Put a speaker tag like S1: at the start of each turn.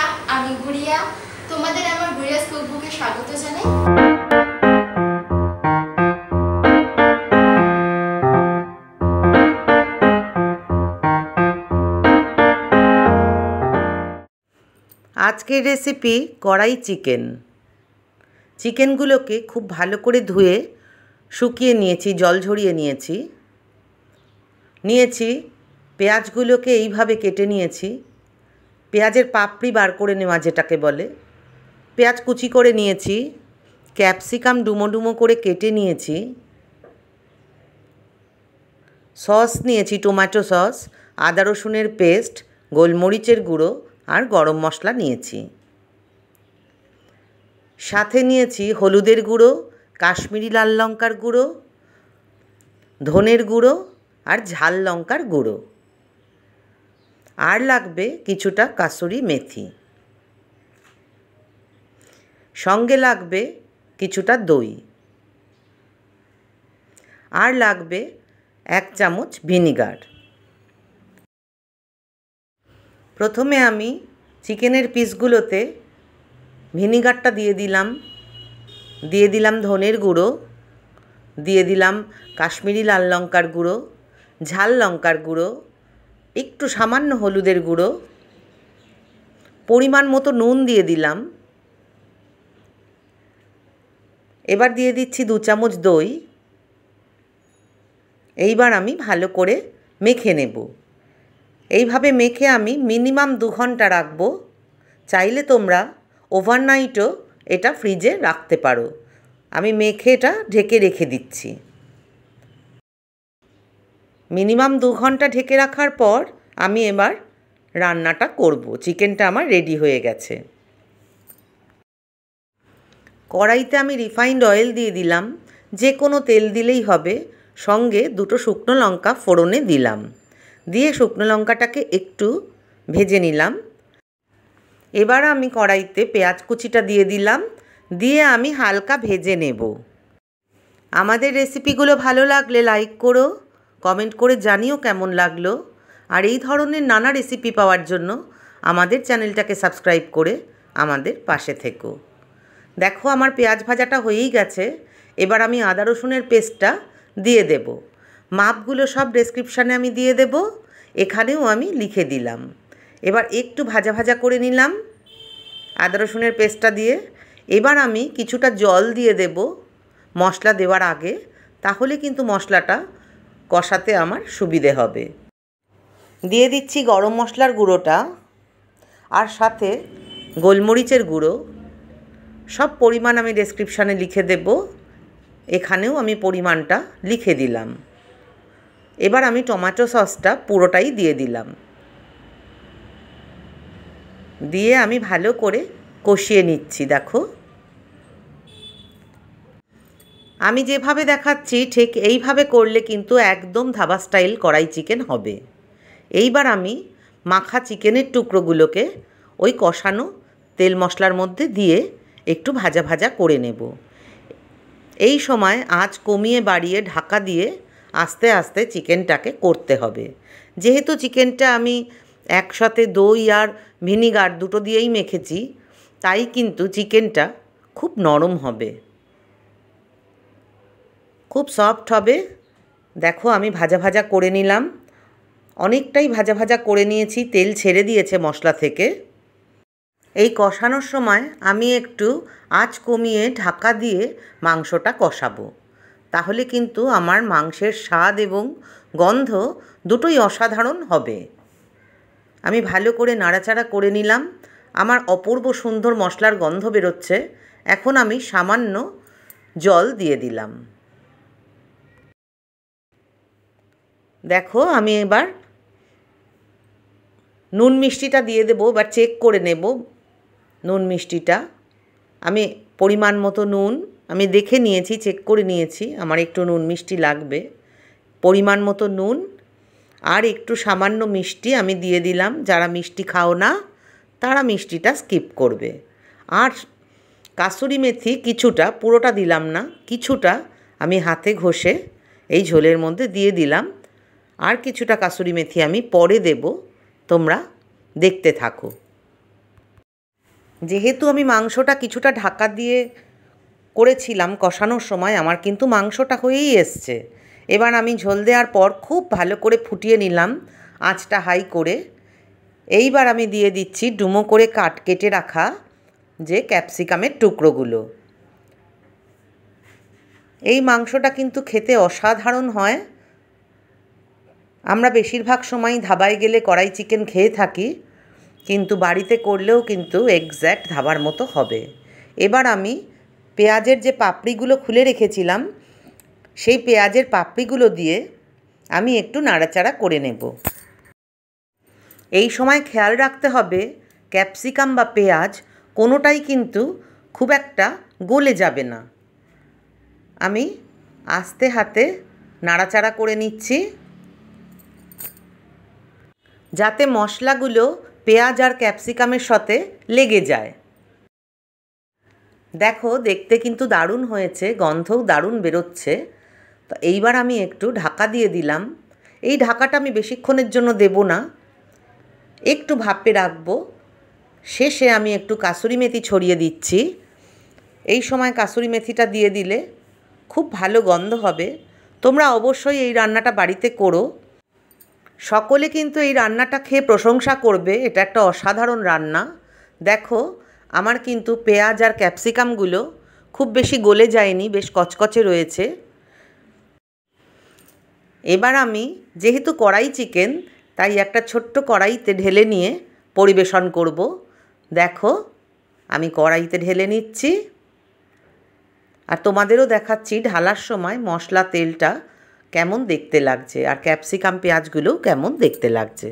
S1: বন্ধুরা আমি গুড়িয়া তোমাদের আমার গুড়িয়াস কুকবুকে স্বাগত জানাই আজকের রেসিপি কড়াই চিকেন চিকেনগুলোকে খুব ভালো করে ধুয়ে শুকিয়ে নিয়েছি জল ঝরিয়ে নিয়েছি নিয়েছি পেঁয়াজগুলোকে এইভাবে কেটে নিয়েছি পেঁয়াজের পাপড়ি বার করে নেওয়া যেটাকে বলে পেঁয়াজ কুচি করে নিয়েছি ক্যাপসিকাম ডুমো ডুমো করে কেটে নিয়েছি সস নিয়েছি টমেটো সস আদা রসুনের পেস্ট গোলমরিচের গুঁড়ো আর গরম মশলা নিয়েছি সাথে নিয়েছি হলুদের গুঁড়ো কাশ্মীরি লাল লঙ্কার গুঁড়ো ধনের গুঁড়ো আর ঝাল লঙ্কার গুঁড়ো আর লাগবে কিছুটা কাসুরি মেথি সঙ্গে লাগবে কিছুটা দই আর লাগবে এক চামচ ভিনিগার প্রথমে আমি চিকেনের পিসগুলোতে ভিনিগারটা দিয়ে দিলাম দিয়ে দিলাম ধনের গুঁড়ো দিয়ে দিলাম কাশ্মীরি লাল লঙ্কার গুঁড়ো ঝাল লঙ্কার গুঁড়ো একটু সামান্য হলুদের গুঁড়ো পরিমাণ মতো নুন দিয়ে দিলাম এবার দিয়ে দিচ্ছি দু চামচ দই এইবার আমি ভালো করে মেখে নেব এইভাবে মেখে আমি মিনিমাম দু ঘন্টা রাখবো চাইলে তোমরা ওভারনাইটও এটা ফ্রিজে রাখতে পারো আমি মেখে এটা ঢেকে রেখে দিচ্ছি মিনিমাম দু ঘন্টা ঢেকে রাখার পর আমি এবার রান্নাটা করব চিকেনটা আমার রেডি হয়ে গেছে কড়াইতে আমি রিফাইন্ড অয়েল দিয়ে দিলাম যে কোনো তেল দিলেই হবে সঙ্গে দুটো শুকনো লঙ্কা ফোড়নে দিলাম দিয়ে শুকনো লঙ্কাটাকে একটু ভেজে নিলাম এবার আমি কড়াইতে পেঁয়াজ কুচিটা দিয়ে দিলাম দিয়ে আমি হালকা ভেজে নেব আমাদের রেসিপিগুলো ভালো লাগলে লাইক করো কমেন্ট করে জানিও কেমন লাগলো আর এই ধরনের নানা রেসিপি পাওয়ার জন্য আমাদের চ্যানেলটাকে সাবস্ক্রাইব করে আমাদের পাশে থেকো দেখো আমার পেঁয়াজ ভাজাটা হয়েই গেছে এবার আমি আদা রসুনের পেস্টটা দিয়ে দেব মাপগুলো সব ডেসক্রিপশানে আমি দিয়ে দেব এখানেও আমি লিখে দিলাম এবার একটু ভাজা ভাজা করে নিলাম আদা রসুনের পেস্টটা দিয়ে এবার আমি কিছুটা জল দিয়ে দেব মশলা দেওয়ার আগে তাহলে কিন্তু মশলাটা কষাতে আমার সুবিধে হবে দিয়ে দিচ্ছি গরম মশলার গুঁড়োটা আর সাথে গোলমরিচের গুঁড়ো সব পরিমাণ আমি ডেসক্রিপশানে লিখে দেব এখানেও আমি পরিমাণটা লিখে দিলাম এবার আমি টমেটো সসটা পুরোটাই দিয়ে দিলাম দিয়ে আমি ভালো করে কষিয়ে নিচ্ছি দেখো আমি যেভাবে দেখাচ্ছি ঠিক এইভাবে করলে কিন্তু একদম ধাবা স্টাইল কড়াই চিকেন হবে এইবার আমি মাখা চিকেনের টুকরোগুলোকে ওই কষানো তেল মশলার মধ্যে দিয়ে একটু ভাজা ভাজা করে নেব এই সময় আঁচ কমিয়ে বাড়িয়ে ঢাকা দিয়ে আস্তে আস্তে চিকেনটাকে করতে হবে যেহেতু চিকেনটা আমি একসাথে দই আর ভিনিগার দুটো দিয়েই মেখেছি তাই কিন্তু চিকেনটা খুব নরম হবে খুব সফট হবে দেখো আমি ভাজা ভাজা করে নিলাম অনেকটাই ভাজা ভাজা করে নিয়েছি তেল ছেড়ে দিয়েছে মশলা থেকে এই কষানোর সময় আমি একটু আঁচ কমিয়ে ঢাকা দিয়ে মাংসটা কষাবো তাহলে কিন্তু আমার মাংসের স্বাদ এবং গন্ধ দুটোই অসাধারণ হবে আমি ভালো করে নাড়াচাড়া করে নিলাম আমার অপূর্ব সুন্দর মশলার গন্ধ বেরোচ্ছে এখন আমি সামান্য জল দিয়ে দিলাম দেখো আমি এবার নুন মিষ্টিটা দিয়ে দেবো এবার চেক করে নেব নুন মিষ্টিটা আমি পরিমাণ মতো নুন আমি দেখে নিয়েছি চেক করে নিয়েছি আমার একটু নুন মিষ্টি লাগবে পরিমাণ মতো নুন আর একটু সামান্য মিষ্টি আমি দিয়ে দিলাম যারা মিষ্টি খাও না তারা মিষ্টিটা স্কিপ করবে আর কাসুরি মেথি কিছুটা পুরোটা দিলাম না কিছুটা আমি হাতে ঘষে এই ঝোলের মধ্যে দিয়ে দিলাম আর কিছুটা কাসুরি মেথি আমি পরে দেব তোমরা দেখতে থাকো যেহেতু আমি মাংসটা কিছুটা ঢাকা দিয়ে করেছিলাম কষানোর সময় আমার কিন্তু মাংসটা হয়েই এসছে এবার আমি ঝোল দেওয়ার পর খুব ভালো করে ফুটিয়ে নিলাম আঁচটা হাই করে এইবার আমি দিয়ে দিচ্ছি ডুমো করে কাট কেটে রাখা যে ক্যাপসিকামের টুকরোগুলো এই মাংসটা কিন্তু খেতে অসাধারণ হয় আমরা বেশিরভাগ সময় ধাবায় গেলে কড়াই চিকেন খেয়ে থাকি কিন্তু বাড়িতে করলেও কিন্তু এক্স্যাক্ট ধাবার মতো হবে এবার আমি পেঁয়াজের যে পাপড়িগুলো খুলে রেখেছিলাম সেই পেঁয়াজের পাপড়িগুলো দিয়ে আমি একটু নাড়াচাড়া করে নেব এই সময় খেয়াল রাখতে হবে ক্যাপসিকাম বা পেঁয়াজ কোনোটাই কিন্তু খুব একটা গলে যাবে না আমি আস্তে হাতে নাড়াচাড়া করে নিচ্ছি যাতে মশলাগুলো পেঁয়াজ আর ক্যাপসিকামের সাথে লেগে যায় দেখো দেখতে কিন্তু দারুণ হয়েছে গন্ধও দারুণ বেরোচ্ছে তো এইবার আমি একটু ঢাকা দিয়ে দিলাম এই ঢাকাটা আমি বেশিক্ষণের জন্য দেব না একটু ভাপে রাখবো শেষে আমি একটু কাসুরি মেথি ছড়িয়ে দিচ্ছি এই সময় কাসুরি মেথিটা দিয়ে দিলে খুব ভালো গন্ধ হবে তোমরা অবশ্যই এই রান্নাটা বাড়িতে করো সকলে কিন্তু এই রান্নাটা খেয়ে প্রশংসা করবে এটা একটা অসাধারণ রান্না দেখো আমার কিন্তু পেঁয়াজ আর ক্যাপসিকামগুলো খুব বেশি গলে যায়নি বেশ কচকচে রয়েছে এবার আমি যেহেতু কড়াই চিকেন তাই একটা ছোট্ট কড়াইতে ঢেলে নিয়ে পরিবেশন করব দেখো আমি কড়াইতে ঢেলে নিচ্ছি আর তোমাদেরও দেখাচ্ছি ঢালার সময় মশলা তেলটা কেমন দেখতে লাগছে আর ক্যাপসিকাম পেঁয়াজগুলোও কেমন দেখতে লাগছে